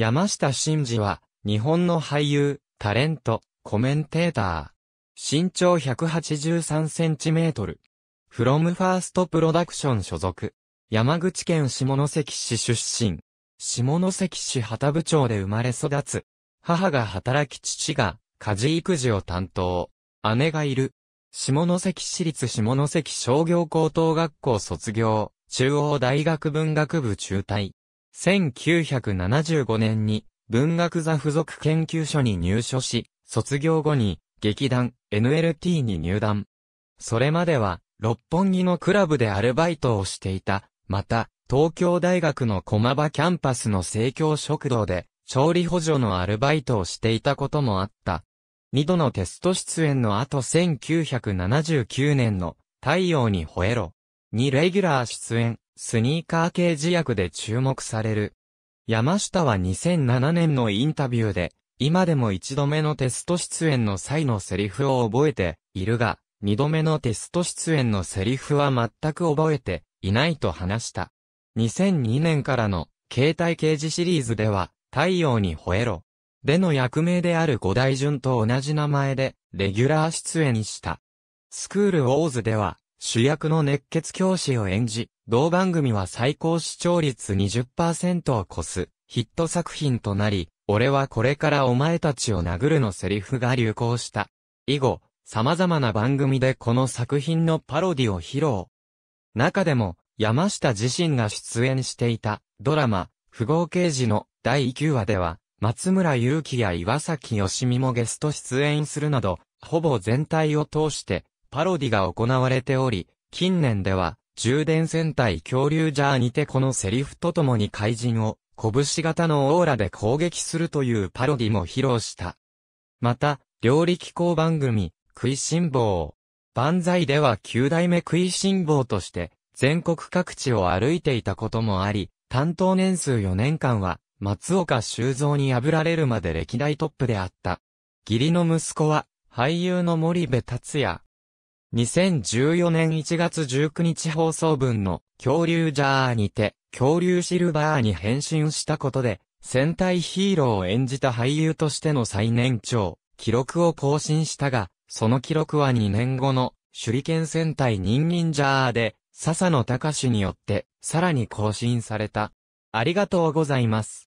山下真嗣は、日本の俳優、タレント、コメンテーター。身長183センチメートル。フロムファーストプロダクション所属。山口県下関市出身。下関市旗部町で生まれ育つ。母が働き父が、家事育児を担当。姉がいる。下関市立下関商業高等学校卒業。中央大学文学部中退。1975年に文学座附属研究所に入所し、卒業後に劇団 NLT に入団。それまでは六本木のクラブでアルバイトをしていた。また、東京大学の駒場キャンパスの生協食堂で調理補助のアルバイトをしていたこともあった。二度のテスト出演の後1979年の太陽に吠えろにレギュラー出演、スニーカー系自役で注目される。山下は2007年のインタビューで、今でも一度目のテスト出演の際のセリフを覚えているが、二度目のテスト出演のセリフは全く覚えていないと話した。2002年からの携帯刑事シリーズでは、太陽に吠えろ。での役名である五大順と同じ名前で、レギュラー出演した。スクールオーズでは、主役の熱血教師を演じ、同番組は最高視聴率20%を超すヒット作品となり、俺はこれからお前たちを殴るのセリフが流行した。以後、様々な番組でこの作品のパロディを披露。中でも、山下自身が出演していたドラマ、不合刑事の第9話では、松村祐樹や岩崎義美もゲスト出演するなど、ほぼ全体を通してパロディが行われており、近年では充電戦隊恐竜ジャーにてこのセリフとともに怪人を拳型のオーラで攻撃するというパロディも披露した。また、料理機構番組、食いしん坊。万歳では9代目食いしん坊として、全国各地を歩いていたこともあり、担当年数4年間は、松岡修造に破られるまで歴代トップであった。義理の息子は、俳優の森部達也。2014年1月19日放送分の恐竜ジャーにて恐竜シルバーに変身したことで戦隊ヒーローを演じた俳優としての最年長、記録を更新したが、その記録は2年後の手裏剣戦隊人間ジャーで笹野隆によってさらに更新された。ありがとうございます。